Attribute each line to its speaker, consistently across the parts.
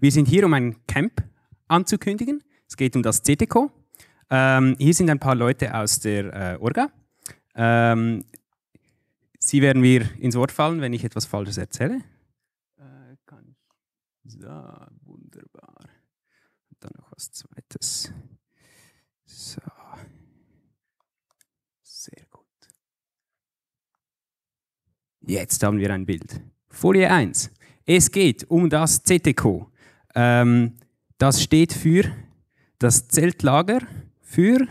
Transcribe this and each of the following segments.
Speaker 1: Wir sind hier, um ein Camp anzukündigen. Es geht um das CTCO. Ähm, hier sind ein paar Leute aus der äh, Orga. Ähm, sie werden mir ins Wort fallen, wenn ich etwas Falsches erzähle. Äh, so, wunderbar. Und dann noch was Zweites. So. Sehr gut. Jetzt haben wir ein Bild. Folie 1. Es geht um das CTCO. Ähm, das steht für das Zeltlager für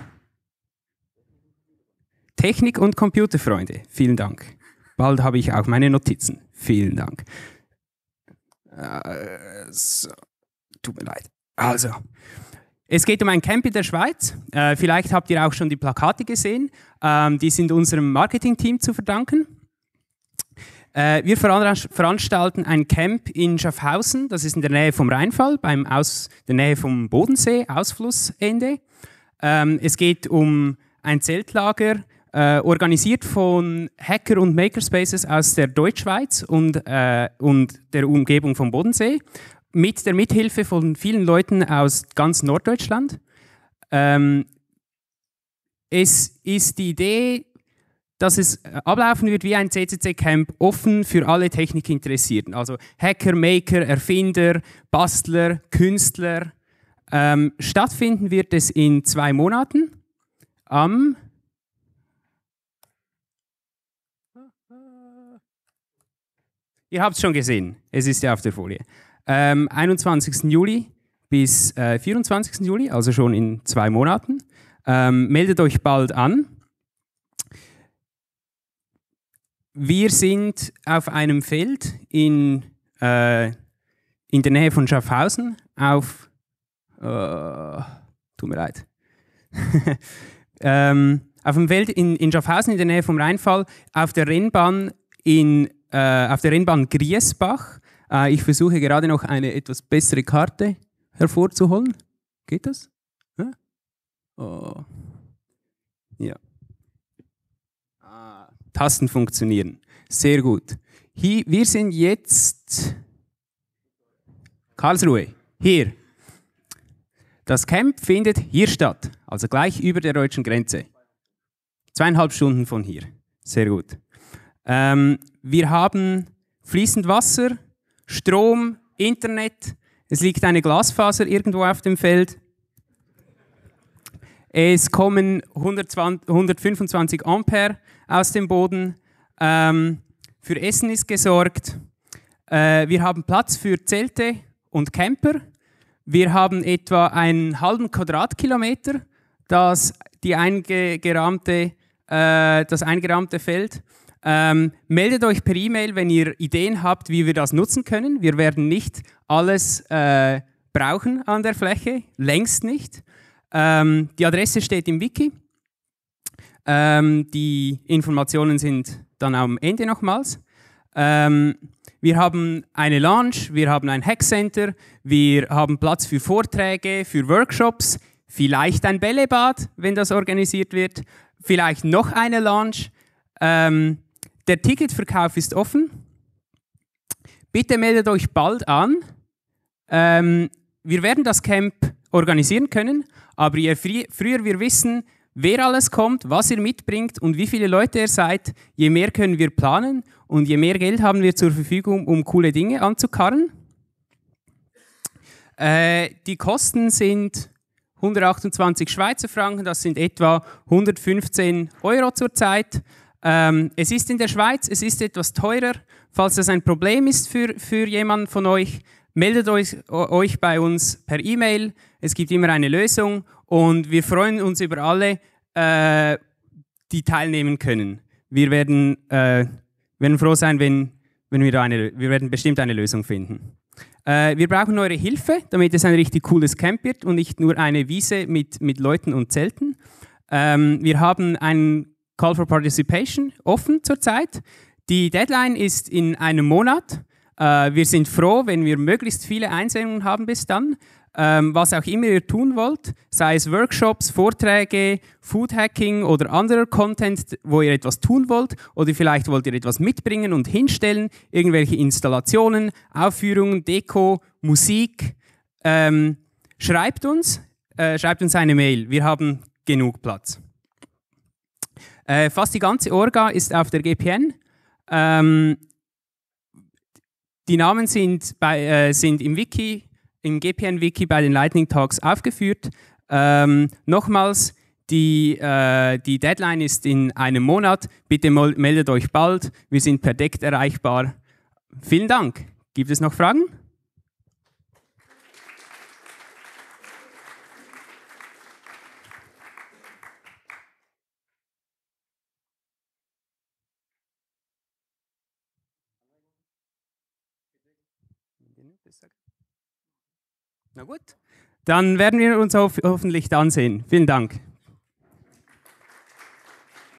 Speaker 1: Technik- und Computerfreunde. Vielen Dank. Bald habe ich auch meine Notizen. Vielen Dank. so. Also, tut mir leid. Also, es geht um ein Camp in der Schweiz. Äh, vielleicht habt ihr auch schon die Plakate gesehen. Ähm, die sind unserem Marketingteam zu verdanken. Äh, wir veranstalten ein Camp in Schaffhausen, das ist in der Nähe vom Rheinfall, beim Aus, der Nähe vom Bodensee, Ausflussende. Ähm, es geht um ein Zeltlager, äh, organisiert von Hacker- und Makerspaces aus der Deutschschweiz und, äh, und der Umgebung vom Bodensee, mit der Mithilfe von vielen Leuten aus ganz Norddeutschland. Ähm, es ist die Idee, dass es äh, ablaufen wird wie ein CCC-Camp offen für alle Technikinteressierten. Also Hacker, Maker, Erfinder, Bastler, Künstler. Ähm, stattfinden wird es in zwei Monaten am Ihr habt es schon gesehen, es ist ja auf der Folie. Ähm, 21. Juli bis äh, 24. Juli, also schon in zwei Monaten. Ähm, meldet euch bald an. wir sind auf einem Feld in, äh, in der Nähe von Schaffhausen auf. Äh, tut mir leid. ähm, auf dem Feld in, in Schaffhausen in der Nähe vom Rheinfall, auf der Rennbahn, in, äh, auf der Rennbahn Griesbach. Äh, ich versuche gerade noch eine etwas bessere Karte hervorzuholen. Geht das? Ja. Oh. ja. Tasten funktionieren. Sehr gut. Hier, wir sind jetzt Karlsruhe. Hier. Das Camp findet hier statt, also gleich über der deutschen Grenze. Zweieinhalb Stunden von hier. Sehr gut. Ähm, wir haben fließend Wasser, Strom, Internet. Es liegt eine Glasfaser irgendwo auf dem Feld. Es kommen 120, 125 Ampere aus dem Boden. Ähm, für Essen ist gesorgt. Äh, wir haben Platz für Zelte und Camper. Wir haben etwa einen halben Quadratkilometer, das, die eingerahmte, äh, das eingerahmte Feld. Ähm, meldet euch per E-Mail, wenn ihr Ideen habt, wie wir das nutzen können. Wir werden nicht alles äh, brauchen an der Fläche, längst nicht. Ähm, die Adresse steht im Wiki. Ähm, die Informationen sind dann am Ende nochmals. Ähm, wir haben eine Lounge, wir haben ein Hackcenter, wir haben Platz für Vorträge, für Workshops, vielleicht ein Bällebad, wenn das organisiert wird, vielleicht noch eine Lounge. Ähm, der Ticketverkauf ist offen. Bitte meldet euch bald an. Ähm, wir werden das Camp organisieren können, aber je früher wir wissen, wer alles kommt, was ihr mitbringt und wie viele Leute ihr seid, je mehr können wir planen und je mehr Geld haben wir zur Verfügung, um coole Dinge anzukarren. Äh, die Kosten sind 128 Schweizer Franken, das sind etwa 115 Euro zurzeit. Ähm, es ist in der Schweiz, es ist etwas teurer. Falls das ein Problem ist für, für jemanden von euch, Meldet euch, euch bei uns per E-Mail. Es gibt immer eine Lösung und wir freuen uns über alle, äh, die teilnehmen können. Wir werden, äh, werden froh sein, wenn, wenn wir eine, wir werden bestimmt eine Lösung finden. Äh, wir brauchen eure Hilfe, damit es ein richtig cooles Camp wird und nicht nur eine Wiese mit, mit Leuten und Zelten. Ähm, wir haben einen Call for Participation offen zurzeit. Die Deadline ist in einem Monat. Äh, wir sind froh, wenn wir möglichst viele Einsendungen haben bis dann. Ähm, was auch immer ihr tun wollt, sei es Workshops, Vorträge, Food Hacking oder anderer Content, wo ihr etwas tun wollt, oder vielleicht wollt ihr etwas mitbringen und hinstellen, irgendwelche Installationen, Aufführungen, Deko, Musik, ähm, schreibt uns, äh, schreibt uns eine Mail. Wir haben genug Platz. Äh, fast die ganze Orga ist auf der GPN. Ähm, die Namen sind, bei, äh, sind im Wiki, im GPN-Wiki bei den Lightning Talks aufgeführt. Ähm, nochmals, die, äh, die, Deadline ist in einem Monat. Bitte meldet euch bald. Wir sind per Deck erreichbar. Vielen Dank. Gibt es noch Fragen? Na gut, dann werden wir uns hoffentlich dann sehen. Vielen Dank.